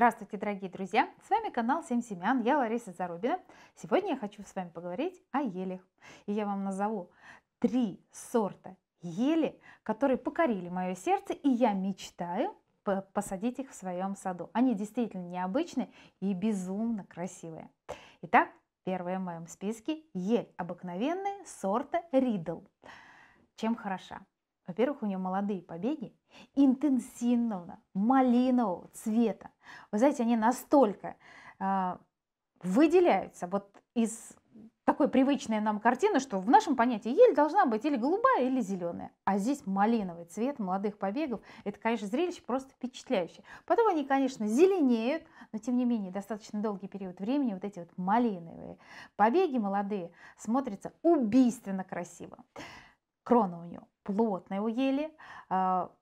Здравствуйте, дорогие друзья! С вами канал 7 семян, я Лариса Зарубина. Сегодня я хочу с вами поговорить о елях. И я вам назову три сорта ели, которые покорили мое сердце, и я мечтаю посадить их в своем саду. Они действительно необычные и безумно красивые. Итак, первое в моем списке ель обыкновенная сорта Ридл. Чем хороша? Во-первых, у нее молодые побеги интенсивного, малинового цвета. Вы знаете, они настолько э, выделяются вот из такой привычной нам картины, что в нашем понятии ель должна быть или голубая, или зеленая. А здесь малиновый цвет молодых побегов. Это, конечно, зрелище просто впечатляющее. Потом они, конечно, зеленеют, но тем не менее достаточно долгий период времени вот эти вот малиновые побеги молодые смотрятся убийственно красиво. Крона у нее плотная у ели. А,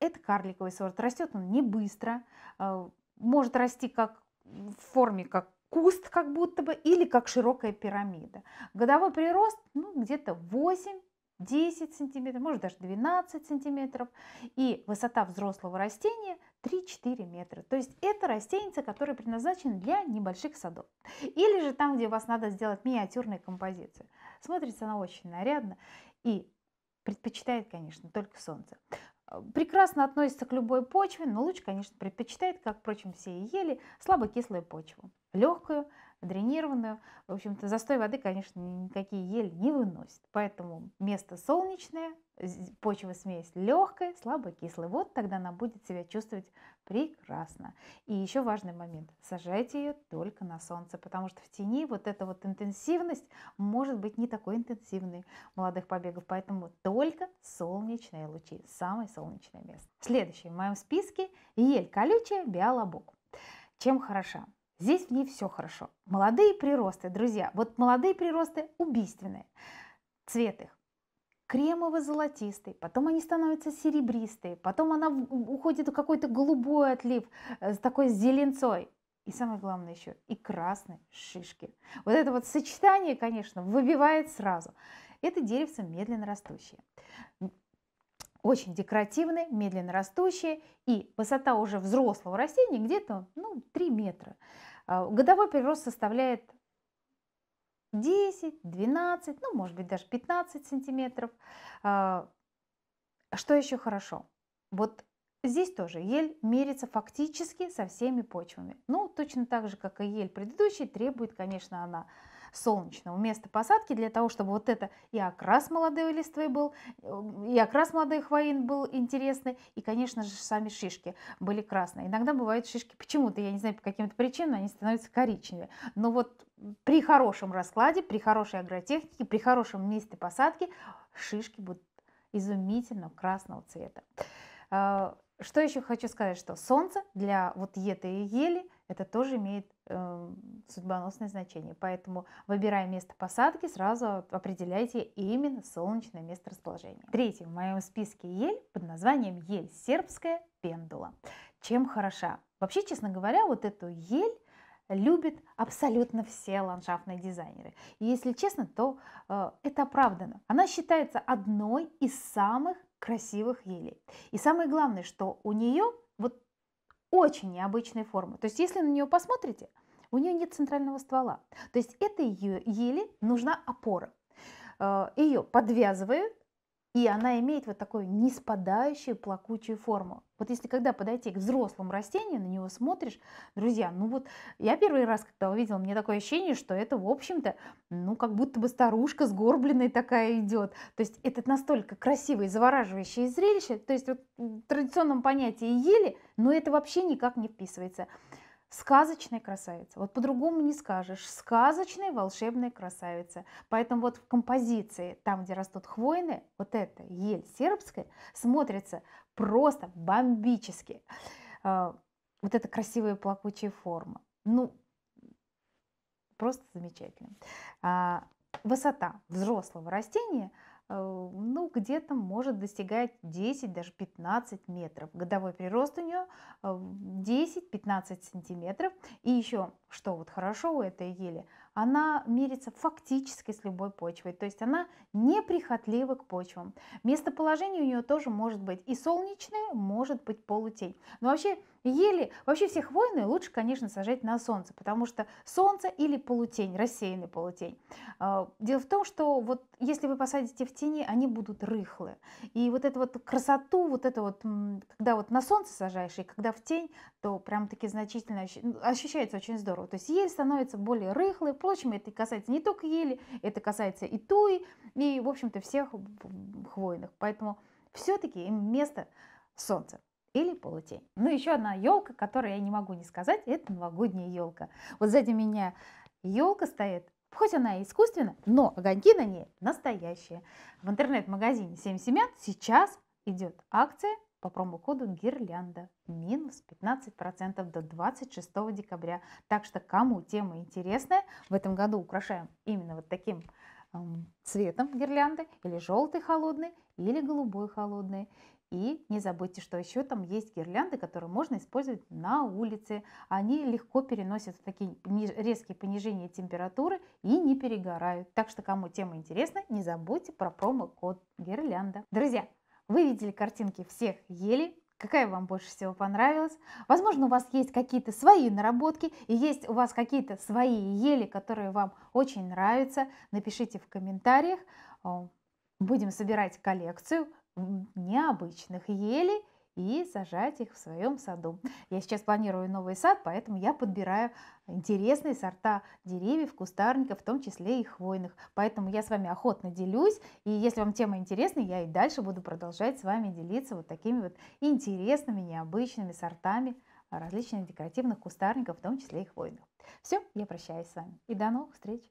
это карликовый сорт. Растет он не быстро. А, может расти как в форме как куст как будто бы или как широкая пирамида. Годовой прирост ну, где-то 8 10 сантиметров, может даже 12 сантиметров. И высота взрослого растения 3-4 метра. То есть это растение, которое предназначено для небольших садов. Или же там, где вас надо сделать миниатюрные композиции. Смотрится она очень нарядно и предпочитает, конечно, только солнце. Э, прекрасно относится к любой почве, но лучше, конечно, предпочитает, как, впрочем, все и ели, слабокислую почву легкую, дренированную. В общем-то, застой воды, конечно, никакие ели не выносит, Поэтому место солнечное, почва смесь легкая, кислая, Вот тогда она будет себя чувствовать прекрасно. И еще важный момент. Сажайте ее только на солнце, потому что в тени вот эта вот интенсивность может быть не такой интенсивной молодых побегов. Поэтому только солнечные лучи, самое солнечное место. Следующее в моем списке ель колючая биолобок. Чем хороша? Здесь в ней все хорошо. Молодые приросты, друзья, вот молодые приросты убийственные. Цвет их кремово-золотистый, потом они становятся серебристые, потом она уходит в какой-то голубой отлив э, с такой зеленцой. И самое главное еще, и красные шишки. Вот это вот сочетание, конечно, выбивает сразу. Это деревце медленно растущее. Очень декоративное, медленно растущее и высота уже взрослого растения где-то ну, 3 метра. А, годовой прирост составляет 10, 12, ну, может быть, даже 15 сантиметров. А, что еще хорошо? Вот здесь тоже ель мерится фактически со всеми почвами. Ну, точно так же, как и ель предыдущий требует, конечно, она солнечного места посадки, для того, чтобы вот это и окрас молодой листвы был, э, и окрас молодых хвоин был интересный, и, конечно же, сами шишки были красные. Иногда бывают шишки почему-то, я не знаю, по каким-то причинам они становятся коричневыми. Но вот при хорошем раскладе, при хорошей агротехнике, при хорошем месте посадки шишки будут изумительно красного цвета. А, что еще хочу сказать, что солнце для вот этой ели это тоже имеет э, судьбоносное значение. Поэтому, выбирая место посадки, сразу определяйте именно солнечное место расположения. Третье в моем списке ель под названием ель сербская пендула. Чем хороша? Вообще, честно говоря, вот эту ель любят абсолютно все ландшафтные дизайнеры. И если честно, то э, это оправдано. Она считается одной из самых красивых елей. И самое главное, что у нее вот очень необычной формы. То есть если на нее посмотрите, у нее нет центрального ствола. То есть этой ее еле нужна опора. Э, ее подвязывают и она имеет вот такую неспадающую плакучую форму. Вот если когда подойти к взрослому растению, на него смотришь, друзья, ну вот я первый раз, когда увидела, мне такое ощущение, что это, в общем-то, ну как будто бы старушка сгорбленная такая идет. То есть это настолько красивое и завораживающее зрелище, то есть вот в традиционном понятии ели, но это вообще никак не вписывается сказочной красавица. Вот по-другому не скажешь. Сказочной волшебной красавица. Поэтому вот в композиции, там, где растут хвойные, вот эта ель сербская смотрится просто бомбически. А, вот эта красивая плакучая форма. Ну, просто замечательно. А, высота взрослого растения – Э, ну, где-то может достигать 10, даже 15 метров. Годовой прирост у нее э, 10-15 сантиметров. И еще, что вот хорошо у этой ели – она мерится фактически с любой почвой, то есть она неприхотлива к почвам. Местоположение у нее тоже может быть и солнечное, может быть полутень. Но вообще ели, вообще все хвойные лучше, конечно, сажать на солнце, потому что солнце или полутень, рассеянный полутень. А, дело в том, что вот если вы посадите в тени, они будут рыхлые. И вот эту вот красоту, вот это вот, когда вот на солнце сажаешь и когда в тень, то прям таки значительно ощущается очень здорово. То есть ель становится более рыхлой, прочим, это касается не только ели, это касается и туи, и, в общем-то, всех хвойных. Поэтому все-таки им место солнце или полутень. Ну, еще одна елка, которую я не могу не сказать, это новогодняя елка. Вот сзади меня елка стоит, хоть она и искусственна, но огоньки на ней настоящие. В интернет-магазине 7 семян сейчас идет акция по промокоду «Гирлянда» минус 15% до 26 декабря. Так что кому тема интересная, в этом году украшаем именно вот таким эм, цветом гирлянды, или желтый холодный, или голубой холодный. И не забудьте, что еще там есть гирлянды, которые можно использовать на улице. Они легко переносят такие резкие понижения температуры и не перегорают. Так что, кому тема интересна, не забудьте про промокод гирлянда. Друзья, вы видели картинки всех ели, какая вам больше всего понравилась. Возможно, у вас есть какие-то свои наработки и есть у вас какие-то свои ели, которые вам очень нравятся. Напишите в комментариях. Будем собирать коллекцию необычных елей и сажать их в своем саду. Я сейчас планирую новый сад, поэтому я подбираю интересные сорта деревьев, кустарников, в том числе и хвойных. Поэтому я с вами охотно делюсь, и если вам тема интересна, я и дальше буду продолжать с вами делиться вот такими вот интересными, необычными сортами различных декоративных кустарников, в том числе и хвойных. Все, я прощаюсь с вами и до новых встреч!